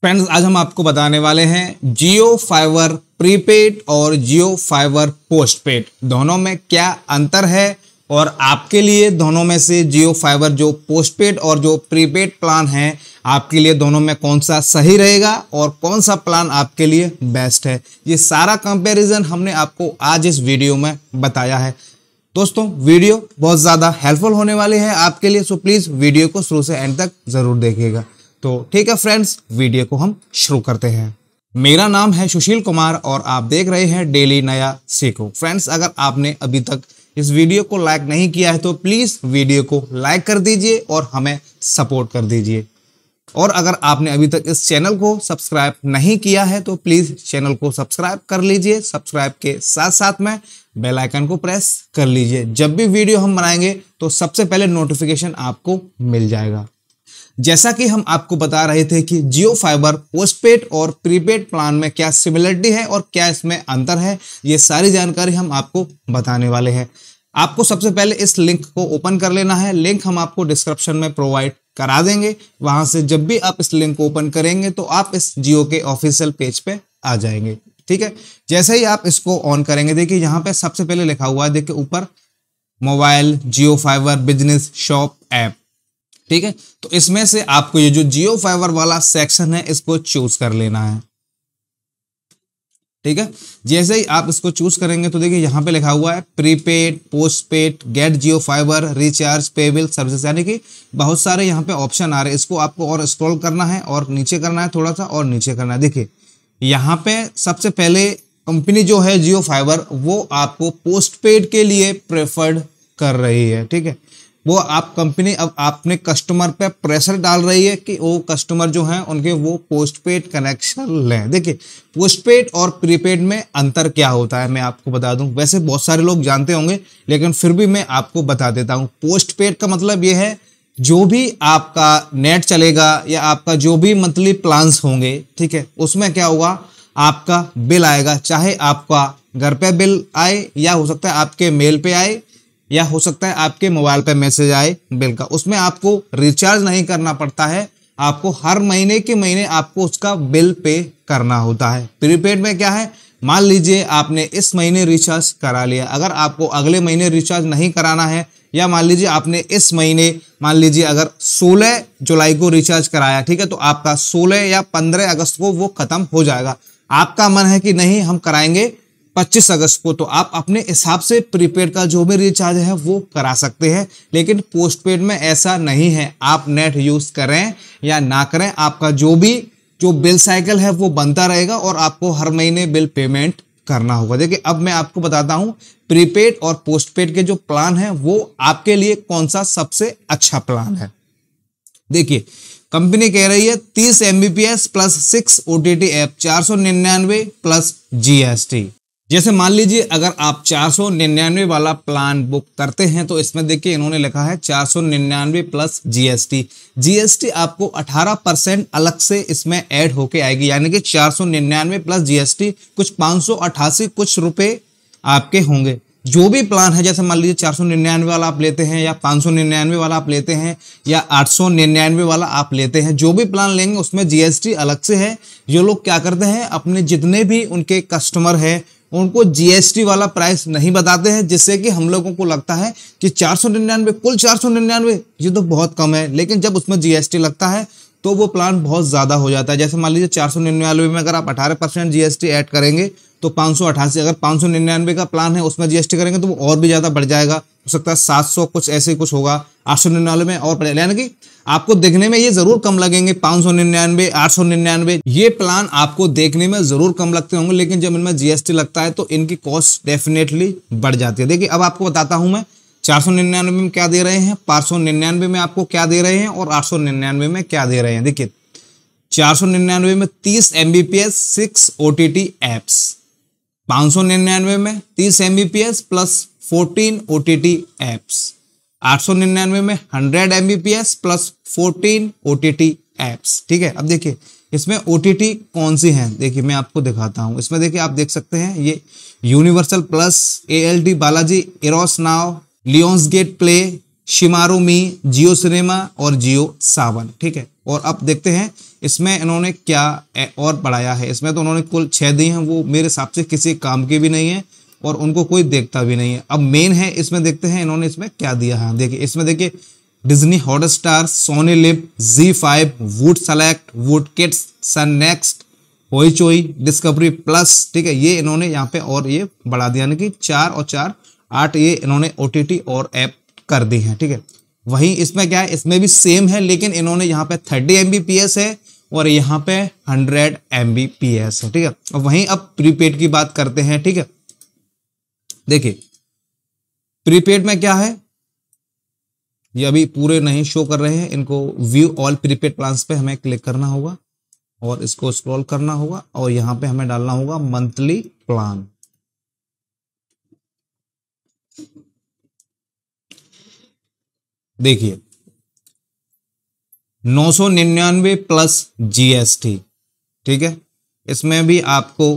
friends आज हम आपको बताने वाले हैं जियो फाइवर प्रीपेड और जियो फाइवर पोस्टपेड दोनों में क्या अंतर है और आपके लिए दोनों में से जियो फाइवर जो पोस्टपेड और जो प्रीपेड प्लान है आपके लिए दोनों में कौन सा सही रहेगा और कौन सा प्लान आपके लिए बेस्ट है ये सारा कंपैरिजन हमने आपको आज इस वीडियो में बताया है दोस्तों वीडियो बहुत ज़्यादा हेल्पफुल होने वाली है आपके लिए सो प्लीज़ वीडियो को शुरू से एंड तक ज़रूर देखिएगा तो ठीक है फ्रेंड्स वीडियो को हम शुरू करते हैं मेरा नाम है सुशील कुमार और आप देख रहे हैं डेली नया सीखो फ्रेंड्स अगर आपने अभी तक इस वीडियो को लाइक नहीं किया है तो प्लीज़ वीडियो को लाइक कर दीजिए और हमें सपोर्ट कर दीजिए और अगर आपने अभी तक इस चैनल को सब्सक्राइब नहीं किया है तो प्लीज़ चैनल को सब्सक्राइब कर लीजिए सब्सक्राइब के साथ साथ में बेल आइकन को प्रेस कर लीजिए जब भी वीडियो हम बनाएंगे तो सबसे पहले नोटिफिकेशन आपको मिल जाएगा जैसा कि हम आपको बता रहे थे कि जियो फाइबर पोस्टपेड और प्रीपेड प्लान में क्या सिमिलरिटी है और क्या इसमें अंतर है ये सारी जानकारी हम आपको बताने वाले हैं आपको सबसे पहले इस लिंक को ओपन कर लेना है लिंक हम आपको डिस्क्रिप्शन में प्रोवाइड करा देंगे वहां से जब भी आप इस लिंक को ओपन करेंगे तो आप इस जियो के ऑफिशियल पेज पे आ जाएंगे ठीक है जैसे ही आप इसको ऑन करेंगे देखिए यहाँ पे सबसे पहले लिखा हुआ है देखिए ऊपर mobile Jio fiber business shop app ठीक है तो इसमें से आपको ये जो जियो फाइबर वाला सेक्शन है इसको चूज कर लेना है ठीक है जैसे ही आप इसको चूज करेंगे तो देखिए यहाँ पे लिखा हुआ है prepaid postpaid get Jio fiber recharge pay bill service यानी कि बहुत सारे यहाँ पे ऑप्शन आ रहे हैं इसको आपको और स्क्रॉल करना है और नीचे करना है थोड़ा सा और नीचे करना है देखिए यहाँ पे सबसे पहले कंपनी जो है जियो फाइबर वो आपको पोस्ट पेड के लिए प्रेफर्ड कर रही है ठीक है वो आप कंपनी अब आपने कस्टमर पे प्रेशर डाल रही है कि वो कस्टमर जो हैं उनके वो पोस्ट पेड कनेक्शन लें देखिए पोस्ट पेड और प्रीपेड में अंतर क्या होता है मैं आपको बता दूं वैसे बहुत सारे लोग जानते होंगे लेकिन फिर भी मैं आपको बता देता हूं पोस्ट पेड का मतलब ये है जो भी आपका नेट चलेगा या आपका जो भी मंथली प्लान्स होंगे ठीक है उसमें क्या होगा आपका बिल आएगा चाहे आपका घर पे बिल आए या हो सकता है आपके मेल पे आए या हो सकता है आपके मोबाइल पर मैसेज आए बिल का उसमें आपको रिचार्ज नहीं करना पड़ता है आपको हर महीने के महीने आपको उसका बिल पे करना होता है प्रीपेड में क्या है मान लीजिए आपने इस महीने रिचार्ज करा लिया अगर आपको अगले महीने रिचार्ज नहीं कराना है या मान लीजिए आपने इस महीने मान लीजिए अगर 16 जुलाई को रिचार्ज कराया ठीक है तो आपका 16 या 15 अगस्त को वो खत्म हो जाएगा आपका मन है कि नहीं हम कराएंगे 25 अगस्त को तो आप अपने हिसाब से प्रीपेड का जो भी रिचार्ज है वो करा सकते हैं लेकिन पोस्टपेड में ऐसा नहीं है आप नेट यूज़ करें या ना करें आपका जो भी जो बिल साइकिल है वो बनता रहेगा और आपको हर महीने बिल पेमेंट करना होगा देखिए अब मैं आपको बताता हूँ प्रीपेड और पोस्टपेड के जो प्लान है वो आपके लिए कौन सा सबसे अच्छा प्लान है देखिए कंपनी कह रही है तीस Mbps plus six O T T app चार सौ निन्यानवे प्लस जीएसटी जैसे मान लीजिए अगर आप चार वाला प्लान बुक करते हैं तो इसमें देखिए इन्होंने लिखा है चार प्लस जीएसटी जीएसटी आपको 18 परसेंट अलग से इसमें ऐड होके आएगी यानी कि 499 प्लस जीएसटी कुछ पाँच कुछ रुपए आपके होंगे जो भी प्लान है जैसे मान लीजिए चार सौ निन्यानवे वाला आप लेते हैं या पाँच सौ निन्यानवे वाला आप लेते हैं या आठ सौ निन्यानवे वाला आप लेते हैं जो भी प्लान लेंगे उसमें जीएसटी अलग से है जो लोग क्या करते हैं अपने जितने भी उनके कस्टमर हैं उनको जीएसटी वाला प्राइस नहीं बताते हैं जिससे कि हम लोगों को लगता है कि चार सौ निन्यानवे कुल चार सौ निन्यानवे ये तो बहुत कम है लेकिन जब उसमें जीएसटी लगता है तो वो प्लान बहुत ज़्यादा हो जाता है जैसे मान लीजिए चार सौ निन्यानवे में अगर आप अठारह परसेंट जी ऐड करेंगे तो पाँच सौ अठासी अगर पाँच सौ निन्यानवे का प्लान है उसमें जीएसटी करेंगे तो वो और भी ज़्यादा बढ़ जाएगा हो सकता है सात सौ कुछ ऐसे कुछ होगा आठ सौ निन्यानवे में और यानी कि आपको देखने में ये जरूर कम लगेंगे पाँच सौ निन्यानवे आठ सौ निन्यानवे ये प्लान आपको देखने में जरूर कम लगते होंगे लेकिन जब इनमें जीएसटी लगता है तो इनकी कॉस्ट डेफिनेटली बढ़ जाती है देखिए अब आपको बताता हूं मैं चार सौ निन्यानवे में क्या दे रहे हैं पाँच सौ निन्यानवे में आपको क्या दे रहे हैं और आठ सौ निन्यानवे में क्या दे रहे हैं देखिए चार सौ निन्यानवे में तीस M B P S six O T T apps पाँच सौ निन्यानवे में तीस M B P S plus 14 O T T apps आठ सौ निन्यानवे में hundred Mbps plus fourteen O T T apps ठीक है अब देखिए इसमें ओ टी टी कौन सी हैं देखिए मैं आपको दिखाता हूँ इसमें देखिए आप देख सकते हैं ये universal plus A L T Balaji Eros now Lionsgate play Shemaroo me Jio cinema और जियो सावन ठीक है और अब देखते हैं इसमें इन्होंने क्या और पढ़ाया है इसमें तो उन्होंने कुल छः दी हैं वो मेरे हिसाब से किसी काम के भी नहीं है और उनको कोई देखता भी नहीं है अब मेन है इसमें देखते हैं इन्होंने इसमें क्या दिया है हाँ, देखिए इसमें देखिए Disney Hotstar Sony LIV Zee five Voot select Voot kids Sun next Hoichoi discovery plus ठीक है ये इन्होंने यहाँ पे और ये बढ़ा दिया यानी कि चार और चार आठ ये इन्होंने ओ और ऐप कर दी है ठीक है वहीं इसमें क्या है इसमें भी सेम है लेकिन इन्होंने यहाँ पे थर्टी एम है और यहाँ पे हंड्रेड एम है ठीक है और वहीं अब प्रीपेड की बात करते हैं ठीक है देखिए प्रीपेड में क्या है ये अभी पूरे नहीं शो कर रहे हैं इनको व्यू ऑल प्रीपेड प्लान पे हमें क्लिक करना होगा और इसको स्क्रॉल करना होगा और यहां पे हमें डालना होगा मंथली प्लान देखिए नौ सौ निन्यानवे प्लस जीएसटी ठीक है इसमें भी आपको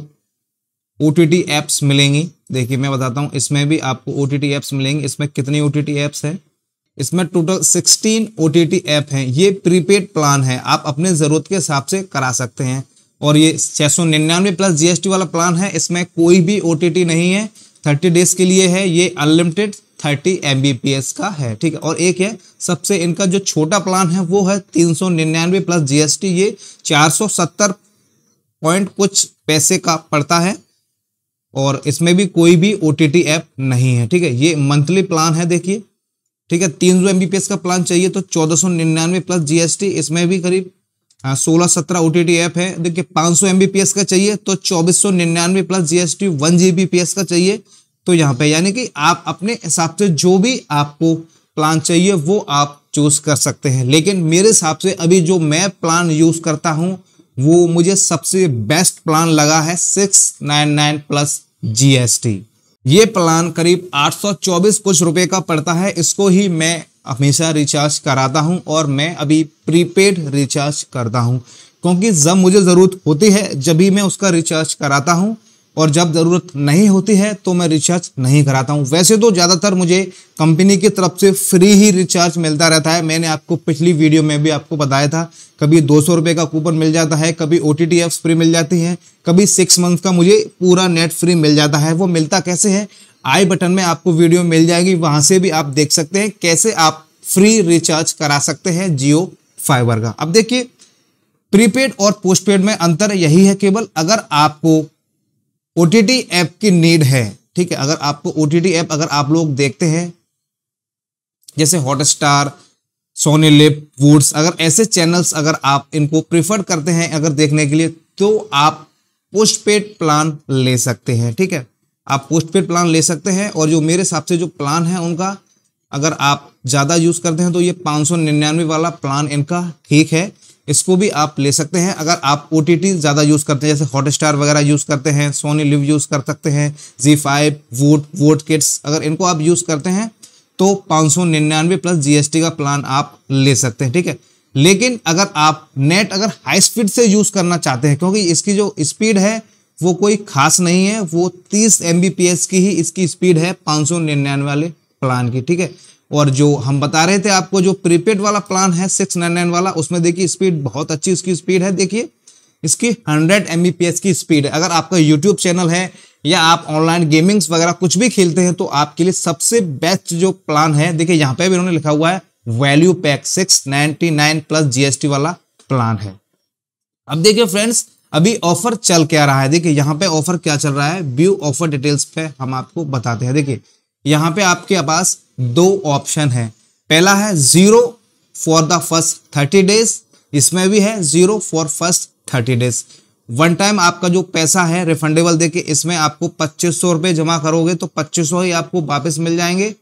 ओ टी एप्स मिलेंगी देखिए मैं बताता हूँ इसमें भी आपको ओ टी एप्स मिलेंगी इसमें कितनी ओ टी एप्स हैं इसमें टोटल 16 ओ टी ऐप हैं ये प्रीपेड प्लान है आप अपने ज़रूरत के हिसाब से करा सकते हैं और ये छः सौ निन्यानवे प्लस जी वाला प्लान है इसमें कोई भी ओ नहीं है थर्टी डेज के लिए है ये अनलिमिटेड थर्टी एम का है ठीक है और एक है सबसे इनका जो छोटा प्लान है वो है तीन सौ निन्यानवे प्लस जीएसटी ये चार सौ सत्तर पॉइंट कुछ पैसे का पड़ता है और इसमें भी कोई भी ओ ऐप नहीं है ठीक है ये मंथली प्लान है देखिए ठीक है तीन सौ का प्लान चाहिए तो चौदह सौ निन्यानवे प्लस जीएसटी इसमें भी करीब हाँ, सोलह सत्रह ओ ऐप है देखिए पाँच सौ का चाहिए तो चौबीस सौ निन्यानवे प्लस जीएसटी वन जीबीपीएस का चाहिए तो यहाँ पे यानी कि आप अपने हिसाब से जो भी आपको प्लान चाहिए वो आप चूज कर सकते हैं लेकिन मेरे हिसाब से अभी जो मैं प्लान यूज करता हूँ वो मुझे सबसे बेस्ट प्लान लगा है six nine nine plus GST ये प्लान करीब 824 कुछ रुपए का पड़ता है इसको ही मैं हमेशा रिचार्ज कराता हूं और मैं अभी प्रीपेड रिचार्ज करता हूं क्योंकि जब मुझे ज़रूरत होती है जब भी मैं उसका रिचार्ज कराता हूं और जब ज़रूरत नहीं होती है तो मैं रिचार्ज नहीं कराता हूँ वैसे तो ज़्यादातर मुझे कंपनी की तरफ से फ्री ही रिचार्ज मिलता रहता है मैंने आपको पिछली वीडियो में भी आपको बताया था कभी दो सौ का कूपन मिल जाता है कभी ओ टी एफ फ्री मिल जाती हैं कभी सिक्स मंथ का मुझे पूरा नेट फ्री मिल जाता है वो मिलता कैसे है आई बटन में आपको वीडियो मिल जाएगी वहाँ से भी आप देख सकते हैं कैसे आप फ्री रिचार्ज करा सकते हैं जियो फाइबर का अब देखिए प्रीपेड और पोस्टपेड में अंतर यही है केवल अगर आपको ओ ऐप की नीड है ठीक है अगर आपको ओ ऐप अगर आप लोग देखते हैं जैसे हॉटस्टार सोनी लिप वुड्स अगर ऐसे चैनल्स अगर आप इनको प्रिफर करते हैं अगर देखने के लिए तो आप पोस्ट पेड प्लान ले सकते हैं ठीक है आप पोस्ट पेड प्लान ले सकते हैं और जो मेरे हिसाब से जो प्लान है उनका अगर आप ज़्यादा यूज़ करते हैं तो ये पाँच वाला प्लान इनका ठीक है इसको भी आप ले सकते हैं अगर आप ओ ज़्यादा यूज़ करते हैं जैसे हॉटस्टार वगैरह यूज़ करते हैं सोनी लिव यूज़ कर सकते हैं Zee five Voot Voot kids अगर इनको आप यूज़ करते हैं तो पाँच सौ निन्यानवे प्लस जी का प्लान आप ले सकते हैं ठीक है लेकिन अगर आप नेट अगर हाई स्पीड से यूज़ करना चाहते हैं क्योंकि इसकी जो स्पीड है वो कोई खास नहीं है वो 30 एम की ही इसकी स्पीड है पाँच वाले प्लान की ठीक है और जो हम बता रहे थे आपको जो प्रीपेड वाला प्लान है सिक्स नाइन नाइन वाला उसमें देखिए स्पीड बहुत अच्छी उसकी स्पीड है देखिए इसकी हंड्रेड एम की स्पीड है अगर आपका यूट्यूब चैनल है या आप ऑनलाइन गेमिंग्स वगैरह कुछ भी खेलते हैं तो आपके लिए सबसे बेस्ट जो प्लान है देखिए यहाँ पे भी उन्होंने लिखा हुआ है value pack six ninety nine plus GST वाला प्लान है अब देखिए फ्रेंड्स अभी ऑफर चल क्या रहा है देखिए यहाँ पे ऑफर क्या चल रहा है व्यू ऑफर डिटेल्स पे हम आपको बताते हैं देखिए यहाँ पे आपके पास दो ऑप्शन है पहला है zero for the first thirty days इसमें भी है zero for first thirty days one time आपका जो पैसा है रिफंडेबल देके इसमें आपको पच्चीस सौ रुपये जमा करोगे तो पच्चीस सौ ही आपको वापस मिल जाएंगे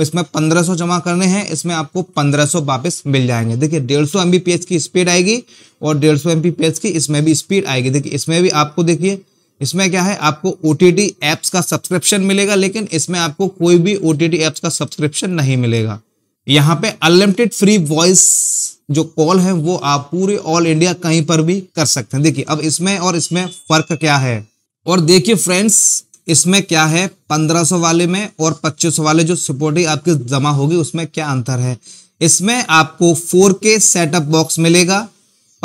इसमें पंद्रह सौ जमा करने हैं इसमें आपको पंद्रह सौ वापस मिल जाएंगे देखिए डेढ़ सौ एम की स्पीड आएगी और डेढ़ सौ एम की इसमें भी स्पीड आएगी देखिए इसमें भी आपको देखिए इसमें क्या है आपको ओ टी एप्स का सब्सक्रिप्शन मिलेगा लेकिन इसमें आपको कोई भी ओ टी एप्स का सब्सक्रिप्शन नहीं मिलेगा यहाँ पे अनलिमिटेड फ्री वॉइस जो कॉल है वो आप पूरे ऑल इंडिया कहीं पर भी कर सकते हैं देखिए अब इसमें और इसमें फर्क क्या है और देखिए फ्रेंड्स इसमें क्या है 1500 वाले में और 2500 वाले जो सपोर्टिंग आपकी जमा होगी उसमें क्या अंतर है इसमें आपको 4K सेटअप बॉक्स मिलेगा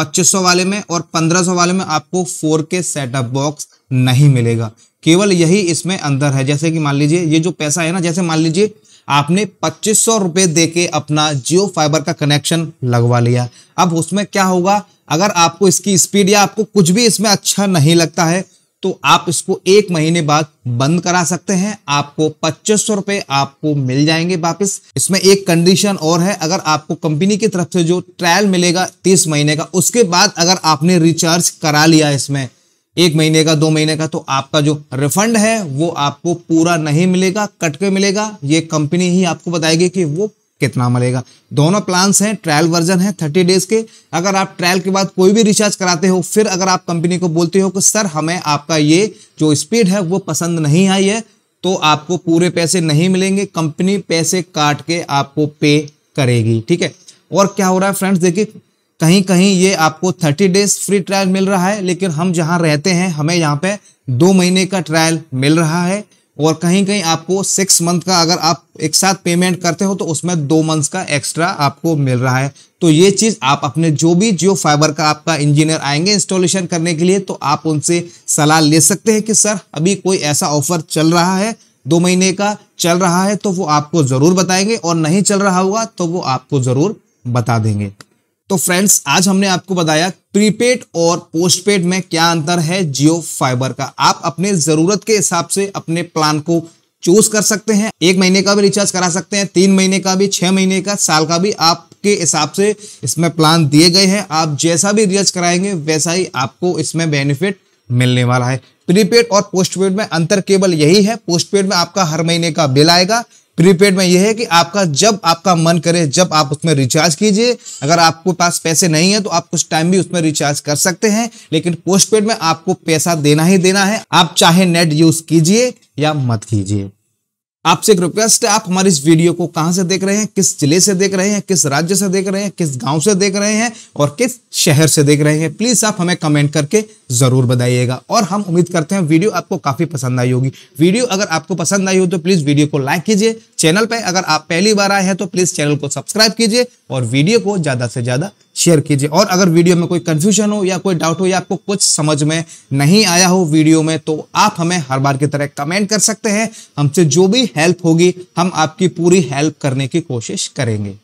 2500 वाले में और 1500 वाले में आपको 4K सेटअप बॉक्स नहीं मिलेगा केवल यही इसमें अंदर है जैसे कि मान लीजिए ये जो पैसा है ना जैसे मान लीजिए आपने पच्चीस सौ रुपये दे के अपना जियो फाइबर का कनेक्शन लगवा लिया अब उसमें क्या होगा अगर आपको इसकी स्पीड या आपको कुछ भी इसमें अच्छा नहीं लगता है तो आप इसको एक महीने बाद बंद करा सकते हैं आपको पच्चीस सौ रुपए आपको मिल जाएंगे वापस इसमें एक कंडीशन और है अगर आपको कंपनी की तरफ से जो ट्रायल मिलेगा तीस महीने का उसके बाद अगर आपने रिचार्ज करा लिया इसमें एक महीने का दो महीने का तो आपका जो रिफंड है वो आपको पूरा नहीं मिलेगा कट के मिलेगा ये कंपनी ही आपको बताएगी कि वो कितना मिलेगा दोनों प्लान्स हैं ट्रायल वर्जन है थर्टी डेज के अगर आप ट्रायल के बाद कोई भी रिचार्ज कराते हो फिर अगर आप कंपनी को बोलते हो कि सर हमें आपका ये जो स्पीड है वो पसंद नहीं आई है तो आपको पूरे पैसे नहीं मिलेंगे कंपनी पैसे काट के आपको पे करेगी ठीक है और क्या हो रहा है फ्रेंड्स देखिए कहीं कहीं ये आपको थर्टी डेज फ्री ट्रायल मिल रहा है लेकिन हम जहाँ रहते हैं हमें यहाँ पे दो महीने का ट्रायल मिल रहा है और कहीं कहीं आपको सिक्स मंथ का अगर आप एक साथ पेमेंट करते हो तो उसमें दो मंथ्स का एक्स्ट्रा आपको मिल रहा है तो ये चीज़ आप अपने जो भी जियो फाइबर का आपका इंजीनियर आएंगे इंस्टॉलेशन करने के लिए तो आप उनसे सलाह ले सकते हैं कि सर अभी कोई ऐसा ऑफर चल रहा है दो महीने का चल रहा है तो वो आपको ज़रूर बताएंगे और नहीं चल रहा होगा तो वो आपको ज़रूर बता देंगे तो फ्रेंड्स आज हमने आपको बताया प्रीपेड और पोस्टपेड में क्या अंतर है जियो फाइबर का आप अपने जरूरत के हिसाब से अपने प्लान को चूज कर सकते हैं एक महीने का भी रिचार्ज करा सकते हैं तीन महीने का भी छह महीने का साल का भी आपके हिसाब से इसमें प्लान दिए गए हैं आप जैसा भी रिचार्ज कराएंगे वैसा ही आपको इसमें बेनिफिट मिलने वाला है प्रीपेड और पोस्टपेड में अंतर केवल यही है पोस्टपेड में आपका हर महीने का बिल आएगा प्रीपेड में यह है कि आपका जब आपका मन करे जब आप उसमें रिचार्ज कीजिए अगर आपके पास पैसे नहीं है तो आप कुछ टाइम भी उसमें रिचार्ज कर सकते हैं लेकिन पोस्टपेड में आपको पैसा देना ही देना है आप चाहे नेट यूज कीजिए या मत कीजिए आपसे एक रिक्वेस्ट है आप हमारी इस वीडियो को कहां से देख रहे हैं किस जिले से देख रहे हैं किस राज्य से देख रहे हैं किस गांव से देख रहे हैं और किस शहर से देख रहे हैं प्लीज आप हमें कमेंट करके जरूर बताइएगा और हम उम्मीद करते हैं वीडियो आपको काफी पसंद आई होगी वीडियो अगर आपको पसंद आई हो तो प्लीज वीडियो को लाइक कीजिए चैनल पर अगर आप पहली बार आए हैं तो प्लीज चैनल को सब्सक्राइब कीजिए और वीडियो को ज्यादा से ज्यादा शेयर कीजिए और अगर वीडियो में कोई कंफ्यूजन हो या कोई डाउट हो या आपको कुछ समझ में नहीं आया हो वीडियो में तो आप हमें हर बार की तरह कमेंट कर सकते हैं हमसे जो भी हेल्प होगी हम आपकी पूरी हेल्प करने की कोशिश करेंगे